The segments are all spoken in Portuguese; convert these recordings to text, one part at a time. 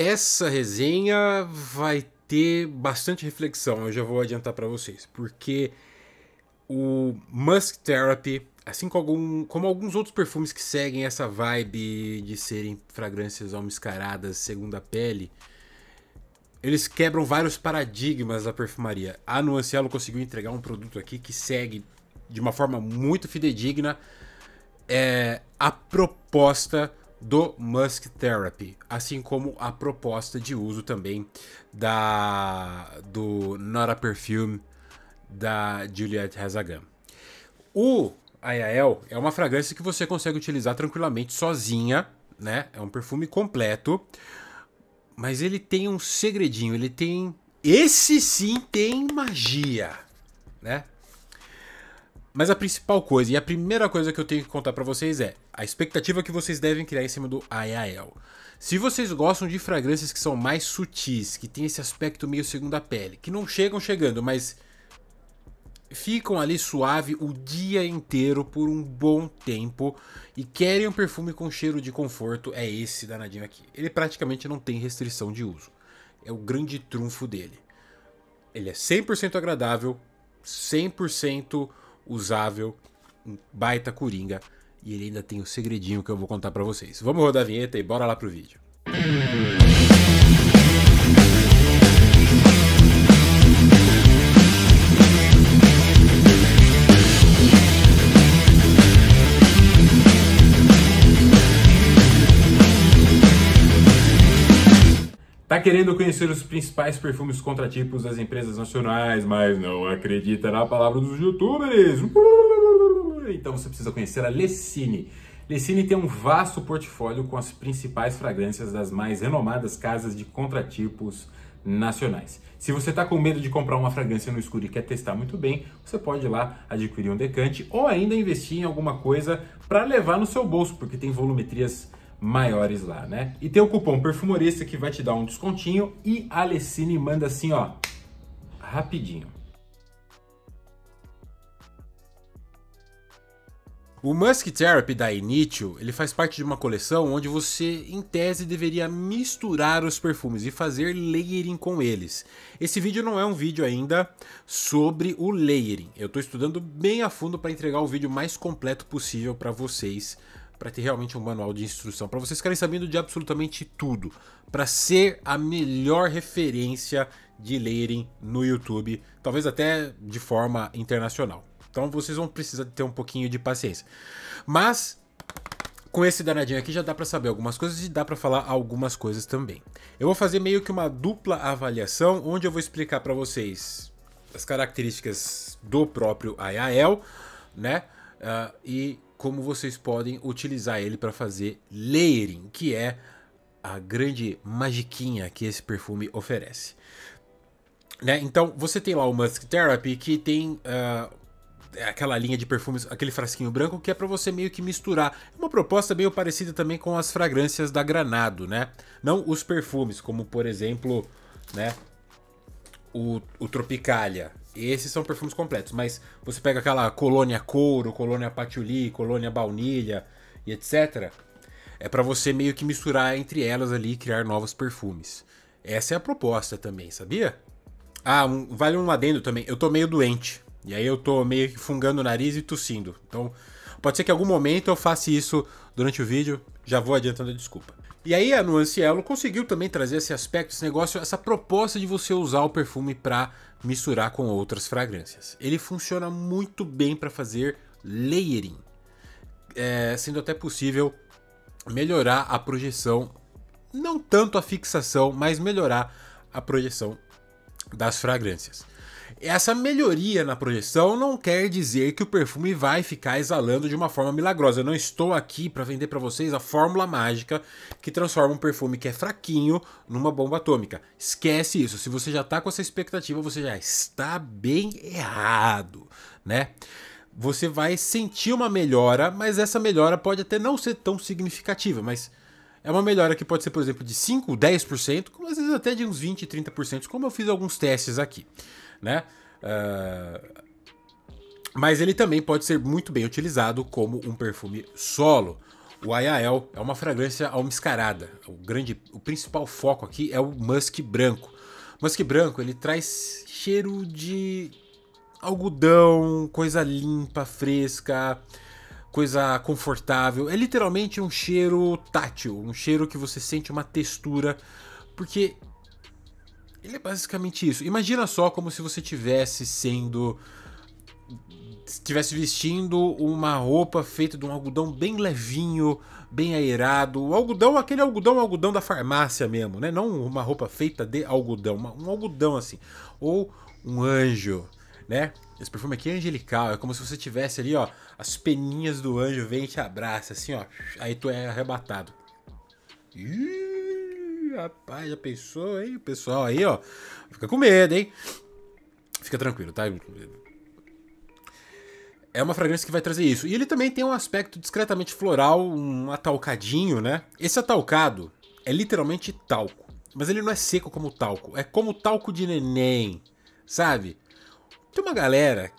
essa resenha vai ter bastante reflexão, eu já vou adiantar para vocês, porque o Musk Therapy, assim como, algum, como, alguns outros perfumes que seguem essa vibe de serem fragrâncias almiscaradas segundo a pele, eles quebram vários paradigmas da perfumaria. A Nuancielo conseguiu entregar um produto aqui que segue de uma forma muito fidedigna é, a proposta do Musk Therapy, assim como a proposta de uso também da do Not a Perfume da Juliette Hazagan. O Ayael é uma fragrância que você consegue utilizar tranquilamente sozinha, né? É um perfume completo, mas ele tem um segredinho, ele tem esse sim tem magia, né? Mas a principal coisa e a primeira coisa que eu tenho que contar para vocês é a expectativa que vocês devem criar em cima do Ayael. Se vocês gostam de fragrâncias que são mais sutis, que tem esse aspecto meio segunda pele, que não chegam chegando, mas ficam ali suave o dia inteiro por um bom tempo e querem um perfume com cheiro de conforto, é esse danadinho aqui. Ele praticamente não tem restrição de uso. É o grande trunfo dele. Ele é 100% agradável, 100% usável, baita coringa. E ele ainda tem o um segredinho que eu vou contar para vocês. Vamos rodar a vinheta e bora lá pro vídeo. Música Tá querendo conhecer os principais perfumes contratipos das empresas nacionais, mas não acredita na palavra dos youtubers? Então você precisa conhecer a Lessine. Lessine tem um vasto portfólio com as principais fragrâncias das mais renomadas casas de contratipos nacionais. Se você está com medo de comprar uma fragrância no escuro e quer testar muito bem, você pode ir lá adquirir um decante ou ainda investir em alguma coisa para levar no seu bolso, porque tem volumetrias maiores lá, né? E tem o cupom perfumorista que vai te dar um descontinho e a Alecine manda assim, ó, rapidinho. O Musk Therapy da Initio, ele faz parte de uma coleção onde você, em tese, deveria misturar os perfumes e fazer layering com eles. Esse vídeo não é um vídeo ainda sobre o layering. Eu estou estudando bem a fundo para entregar o vídeo mais completo possível para vocês para ter realmente um manual de instrução, para vocês ficarem sabendo de absolutamente tudo, para ser a melhor referência de lerem no YouTube, talvez até de forma internacional. Então vocês vão precisar ter um pouquinho de paciência. Mas com esse danadinho aqui já dá para saber algumas coisas e dá para falar algumas coisas também. Eu vou fazer meio que uma dupla avaliação, onde eu vou explicar para vocês as características do próprio Ayael, né? Uh, e como vocês podem utilizar ele para fazer layering, que é a grande magiquinha que esse perfume oferece. Né? Então, você tem lá o Musk Therapy, que tem uh, aquela linha de perfumes, aquele frasquinho branco, que é para você meio que misturar. Uma proposta meio parecida também com as fragrâncias da Granado, né? Não os perfumes, como por exemplo, né, o, o Esses são perfumes completos, mas você pega aquela colônia couro, colônia patchouli, colônia baunilha e etc. É para você meio que misturar entre elas ali e criar novos perfumes. Essa é a proposta também, sabia? Ah, um, vale um adendo também. Eu tô meio doente. E aí eu tô meio que fungando o nariz e tossindo. Então, pode ser que em algum momento eu faça isso durante o vídeo, já vou adiantando a desculpa. E aí a Nuance Elo conseguiu também trazer esse aspecto, esse negócio, essa proposta de você usar o perfume para misturar com outras fragrâncias. Ele funciona muito bem para fazer layering, é, sendo até possível melhorar a projeção, não tanto a fixação, mas melhorar a projeção das fragrâncias. Essa melhoria na projeção não quer dizer que o perfume vai ficar exalando de uma forma milagrosa. Eu não estou aqui para vender para vocês a fórmula mágica que transforma um perfume que é fraquinho numa bomba atômica. Esquece isso. Se você já está com essa expectativa, você já está bem errado, né? Você vai sentir uma melhora, mas essa melhora pode até não ser tão significativa, mas é uma melhora que pode ser, por exemplo, de 5, 10%, como às vezes até de uns 20, 30%, como eu fiz alguns testes aqui né? Uh, mas ele também pode ser muito bem utilizado como um perfume solo. O Ayael é uma fragrância almiscarada. O grande, o principal foco aqui é o musk branco. musk branco ele traz cheiro de algodão, coisa limpa, fresca, coisa confortável. É literalmente um cheiro tátil, um cheiro que você sente uma textura, porque ele é basicamente isso. Imagina só como se você tivesse sendo estivesse vestindo uma roupa feita de um algodão bem levinho, bem aerado. O algodão, aquele algodão, algodão da farmácia mesmo, né? Não uma roupa feita de algodão, um algodão assim. Ou um anjo, né? Esse perfume aqui é angelical, é como se você tivesse ali, ó, as peninhas do anjo vem e te abraça, assim, ó. Aí tu é arrebatado. Ih! rapaz, já pensou, hein? O pessoal aí, ó, fica com medo, hein? Fica tranquilo, tá? É uma fragrância que vai trazer isso. E ele também tem um aspecto discretamente floral, um atalcadinho, né? Esse atalcado é literalmente talco. Mas ele não é seco como talco, é como talco de neném, sabe? Tem uma galera,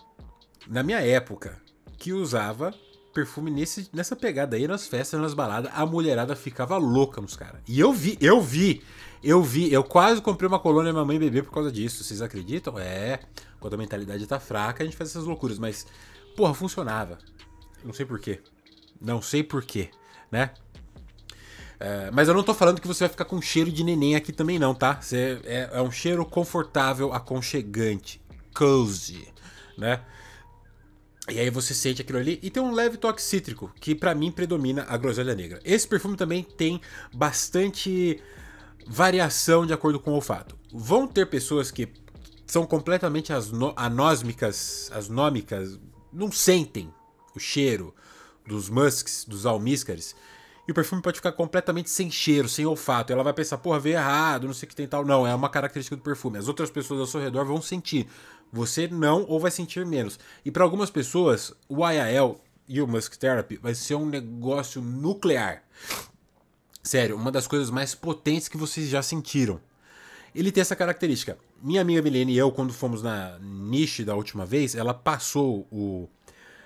na minha época, que usava perfume nesse, nessa pegada aí, nas festas, nas baladas, a mulherada ficava louca nos caras. E eu vi, eu vi, eu vi, eu quase comprei uma colônia minha mãe beber por causa disso. Vocês acreditam? É, quando a mentalidade tá fraca, a gente faz essas loucuras, mas, porra, funcionava. Não sei porquê. Não sei porquê, né? É, mas eu não tô falando que você vai ficar com cheiro de neném aqui também, não, tá? Você, é, é um cheiro confortável, aconchegante, cozy, né? E aí você sente aquilo ali e tem um leve toque cítrico, que para mim predomina a groselha negra. Esse perfume também tem bastante variação de acordo com o olfato. Vão ter pessoas que são completamente anósmicas, asnômicas, não sentem o cheiro dos musks, dos almíscares. E o perfume pode ficar completamente sem cheiro, sem olfato. Ela vai pensar, porra, veio errado, não sei o que tem tal. Não, é uma característica do perfume. As outras pessoas ao seu redor vão sentir. Você não ou vai sentir menos. E para algumas pessoas, o IAL e o Musk Therapy vai ser um negócio nuclear. Sério, uma das coisas mais potentes que vocês já sentiram. Ele tem essa característica. Minha amiga Milene e eu, quando fomos na niche da última vez, ela passou o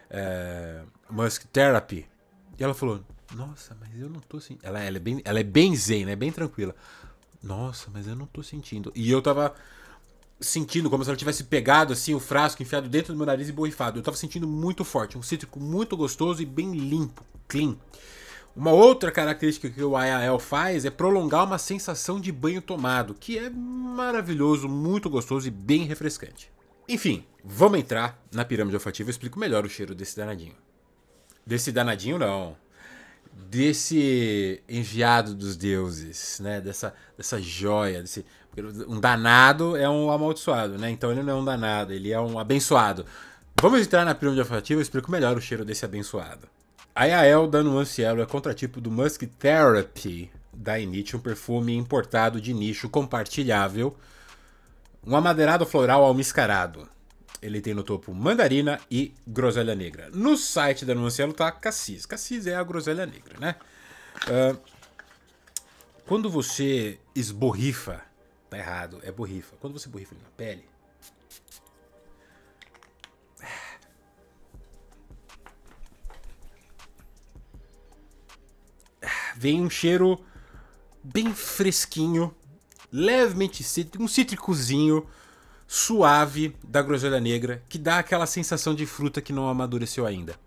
é, Musk Therapy e ela falou: Nossa, mas eu não tô sentindo. Ela, ela, é bem, ela é bem zen, é né? bem tranquila. Nossa, mas eu não tô sentindo. E eu tava sentindo, como se ela tivesse pegado assim o frasco, enfiado dentro do meu nariz e borrifado. Eu estava sentindo muito forte, um cítrico muito gostoso e bem limpo, clean. Uma outra característica que o IAL faz é prolongar uma sensação de banho tomado, que é maravilhoso, muito gostoso e bem refrescante. Enfim, vamos entrar na pirâmide olfativa, eu explico melhor o cheiro desse danadinho. Desse danadinho não, desse enviado dos deuses, né? Dessa, dessa joia, desse um danado é um amaldiçoado, né? Então ele não é um danado, ele é um abençoado. Vamos entrar na pirâmide olfativa e explico melhor o cheiro desse abençoado. A Yael Danuanciello é contratipo do Musk Therapy da Init, um perfume importado de nicho compartilhável. Um amadeirado floral almiscarado. Ele tem no topo mandarina e groselha negra. No site da Nuanciello tá cassis. Cassis é a groselha negra, né? Uh, quando você esborrifa tá errado, é borrifa. Quando você borrifa ele na pele. Vem um cheiro bem fresquinho, levemente cítrico, um cítricozinho suave da groselha negra que dá aquela sensação de fruta que não amadureceu ainda.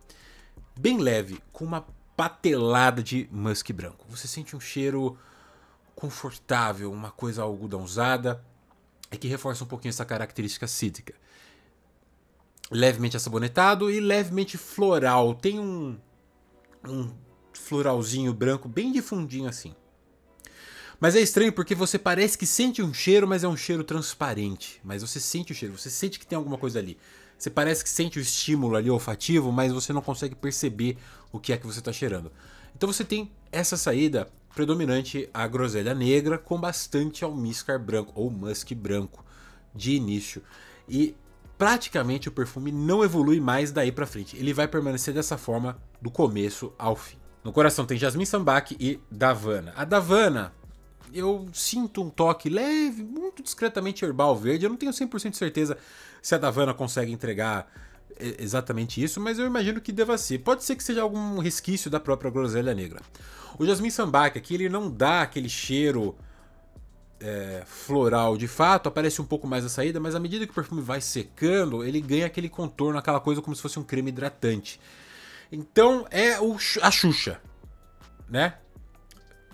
Bem leve, com uma patelada de musk branco. Você sente um cheiro confortável, uma coisa algodãozada, e é que reforça um pouquinho essa característica cítrica. Levemente assabonetado e levemente floral. Tem um, um floralzinho branco bem de fundinho assim. Mas é estranho porque você parece que sente um cheiro, mas é um cheiro transparente. Mas você sente o cheiro, você sente que tem alguma coisa ali. Você parece que sente o estímulo ali olfativo, mas você não consegue perceber o que é que você está cheirando. Então você tem essa saída predominante a groselha negra com bastante almíscar branco ou musk branco de início. E praticamente o perfume não evolui mais daí para frente. Ele vai permanecer dessa forma do começo ao fim. No coração tem Jasmin Sambac e Davana. A Davana, eu sinto um toque leve, muito discretamente herbal verde. Eu não tenho 100% certeza se a Davana consegue entregar exatamente isso, mas eu imagino que deva ser. Pode ser que seja algum resquício da própria groselha negra. O jasmim sambaca aqui ele não dá aquele cheiro é, floral de fato, aparece um pouco mais na saída, mas à medida que o perfume vai secando, ele ganha aquele contorno, aquela coisa como se fosse um creme hidratante. Então é o, a Xuxa, né?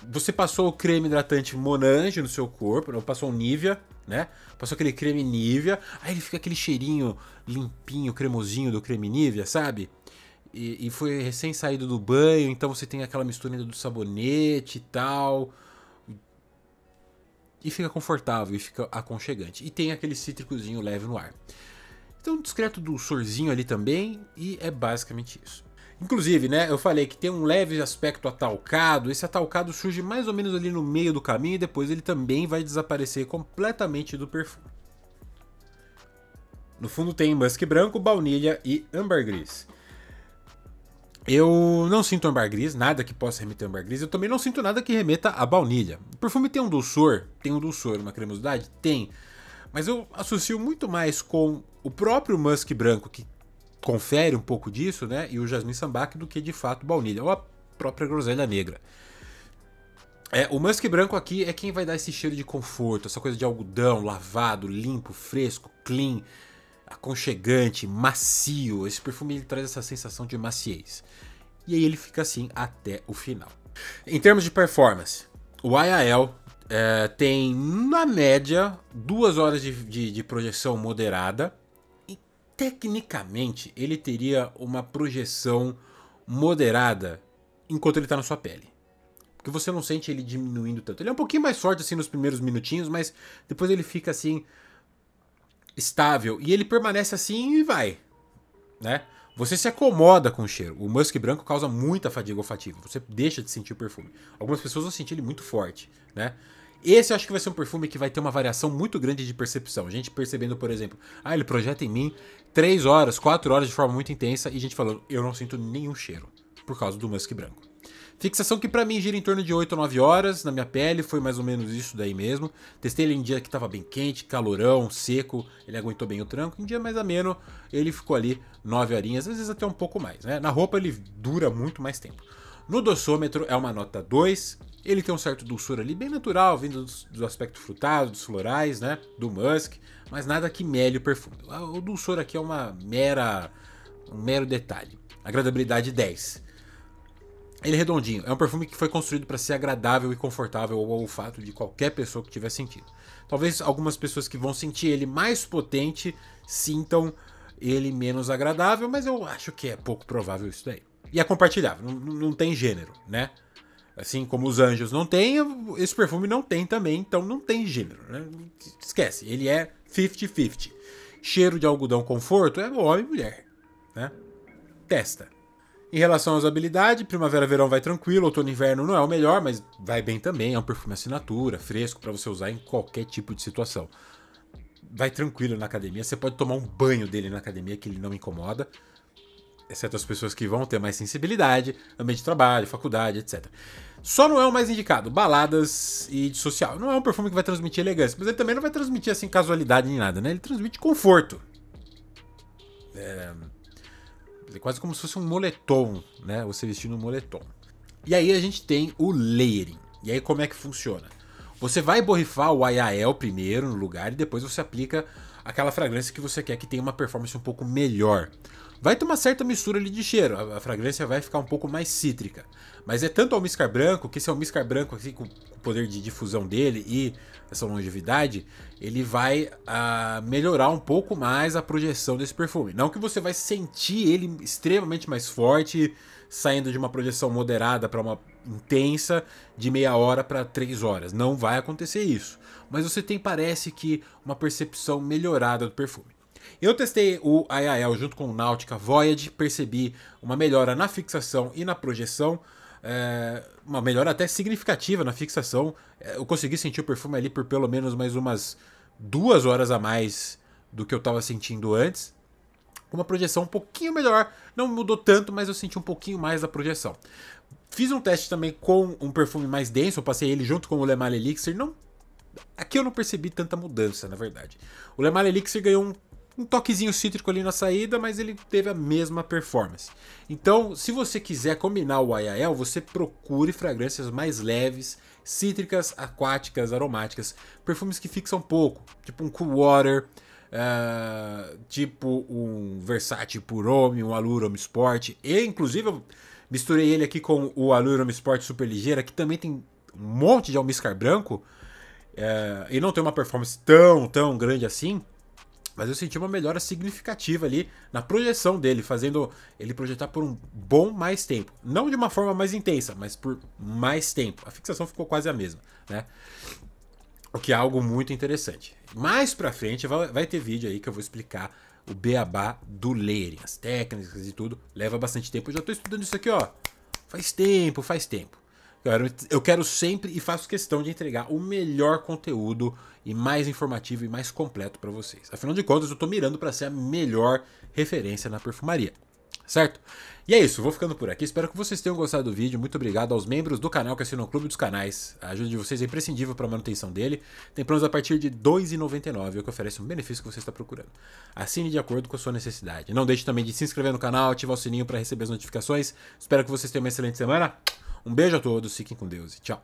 Você passou o creme hidratante Monange no seu corpo, ou passou o Nivea, né? Passou aquele creme Nivea, aí ele fica aquele cheirinho limpinho, cremosinho do creme Nivea, sabe? E, e foi recém saído do banho, então você tem aquela mistura do sabonete e tal. E fica confortável e fica aconchegante. E tem aquele cítricozinho leve no ar. Então, discreto do sorzinho ali também, e é basicamente isso. Inclusive, né, eu falei que tem um leve aspecto atalcado, esse atalcado surge mais ou menos ali no meio do caminho e depois ele também vai desaparecer completamente do perfume. No fundo tem musk branco, baunilha e ambergris. Eu não sinto ambergris, nada que possa remeter a ambergris. Eu também não sinto nada que remeta a baunilha. O perfume tem um dulçor, tem um dulçor, uma cremosidade? Tem. Mas eu associo muito mais com o próprio musk branco, que confere um pouco disso, né? E o Jasmin Sambac do que de fato baunilha, ou a própria groselha negra. É, o musk branco aqui é quem vai dar esse cheiro de conforto, essa coisa de algodão lavado, limpo, fresco, clean, aconchegante, macio. Esse perfume ele traz essa sensação de maciez. E aí ele fica assim até o final. Em termos de performance, o IAL é, eh, tem, na média, duas horas de, de, de projeção moderada tecnicamente ele teria uma projeção moderada enquanto ele está na sua pele. Porque você não sente ele diminuindo tanto. Ele é um pouquinho mais forte assim nos primeiros minutinhos, mas depois ele fica assim estável e ele permanece assim e vai, né? Você se acomoda com o cheiro. O musk branco causa muita fadiga olfativa. Você deixa de sentir o perfume. Algumas pessoas vão sentir ele muito forte, né? Esse eu acho que vai ser um perfume que vai ter uma variação muito grande de percepção. A gente percebendo, por exemplo, ah, ele projeta em mim 3 horas, 4 horas de forma muito intensa e a gente falando, eu não sinto nenhum cheiro por causa do musk branco. Fixação que para mim gira em torno de 8 a 9 horas na minha pele, foi mais ou menos isso daí mesmo. Testei ele em dia que estava bem quente, calorão, seco, ele aguentou bem o tranco. Em dia mais ameno, ele ficou ali 9 horinhas, às vezes até um pouco mais, né? Na roupa ele dura muito mais tempo. No dosômetro é uma nota 2, ele tem um certo dulçor ali, bem natural, vindo do, aspecto frutado, dos florais, né? Do musk, mas nada que mele o perfume. O dulçor aqui é uma mera, um mero detalhe. Agradabilidade 10. Ele é redondinho, é um perfume que foi construído para ser agradável e confortável ao olfato de qualquer pessoa que tiver sentido. Talvez algumas pessoas que vão sentir ele mais potente sintam ele menos agradável, mas eu acho que é pouco provável isso daí. E é compartilhável, não, não tem gênero, né? Assim como os anjos não tem, esse perfume não tem também, então não tem gênero, né? Esquece, ele é 50-50. Cheiro de algodão conforto é homem e mulher, né? Testa. Em relação às habilidades, primavera, verão vai tranquilo, outono e inverno não é o melhor, mas vai bem também, é um perfume assinatura, fresco para você usar em qualquer tipo de situação. Vai tranquilo na academia, você pode tomar um banho dele na academia que ele não incomoda exceto as pessoas que vão ter mais sensibilidade, ambiente de trabalho, faculdade, etc. Só não é o mais indicado, baladas e de social. Não é um perfume que vai transmitir elegância, mas ele também não vai transmitir assim casualidade nem nada, né? Ele transmite conforto. É, é quase como se fosse um moletom, né? Você vestindo um moletom. E aí a gente tem o layering. E aí como é que funciona? Você vai borrifar o Ayael primeiro no lugar e depois você aplica aquela fragrância que você quer que tenha uma performance um pouco melhor. Vai ter uma certa mistura ali de cheiro, a, a fragrância vai ficar um pouco mais cítrica. Mas é tanto almiscar branco, que esse almiscar branco assim, com o poder de difusão dele e essa longevidade, ele vai a, ah, melhorar um pouco mais a projeção desse perfume. Não que você vai sentir ele extremamente mais forte, saindo de uma projeção moderada para uma intensa de meia hora para três horas. Não vai acontecer isso. Mas você tem, parece que, uma percepção melhorada do perfume. Eu testei o IAL junto com o Nautica Voyage, percebi uma melhora na fixação e na projeção. É, uma melhora até significativa na fixação. Eh, eu consegui sentir o perfume ali por pelo menos mais umas duas horas a mais do que eu estava sentindo antes. Uma projeção um pouquinho melhor, não mudou tanto, mas eu senti um pouquinho mais da projeção. Fiz um teste também com um perfume mais denso, eu passei ele junto com o Le Elixir. Não, aqui eu não percebi tanta mudança, na verdade. O Le Elixir ganhou um, um toquezinho cítrico ali na saída, mas ele teve a mesma performance. Então, se você quiser combinar o Ayael, você procure fragrâncias mais leves, cítricas, aquáticas, aromáticas, perfumes que fixam pouco, tipo um Cool Water, uh, tipo um Versace Purome, um Alurome Sport, e inclusive Misturei ele aqui com o Alurum Sport Super Ligeira, que também tem um monte de almiscar branco. É, e não tem uma performance tão, tão grande assim. Mas eu senti uma melhora significativa ali na projeção dele, fazendo ele projetar por um bom mais tempo. Não de uma forma mais intensa, mas por mais tempo. A fixação ficou quase a mesma, né? O que é algo muito interessante. Mais pra frente vai ter vídeo aí que eu vou explicar o beabá do lerem as técnicas e tudo, leva bastante tempo. Eu já estou estudando isso aqui, ó. Faz tempo, faz tempo. eu quero sempre e faço questão de entregar o melhor conteúdo e mais informativo e mais completo para vocês. Afinal de contas, eu estou mirando para ser a melhor referência na perfumaria. Certo? E é isso, vou ficando por aqui. Espero que vocês tenham gostado do vídeo. Muito obrigado aos membros do canal que assinam o Clube dos Canais. A ajuda de vocês é imprescindível para a manutenção dele. Tem planos a partir de R$ 2,99, é o que oferece um benefício que você está procurando. Assine de acordo com a sua necessidade. Não deixe também de se inscrever no canal, ativar o sininho para receber as notificações. Espero que vocês tenham uma excelente semana. Um beijo a todos, fiquem com Deus e tchau.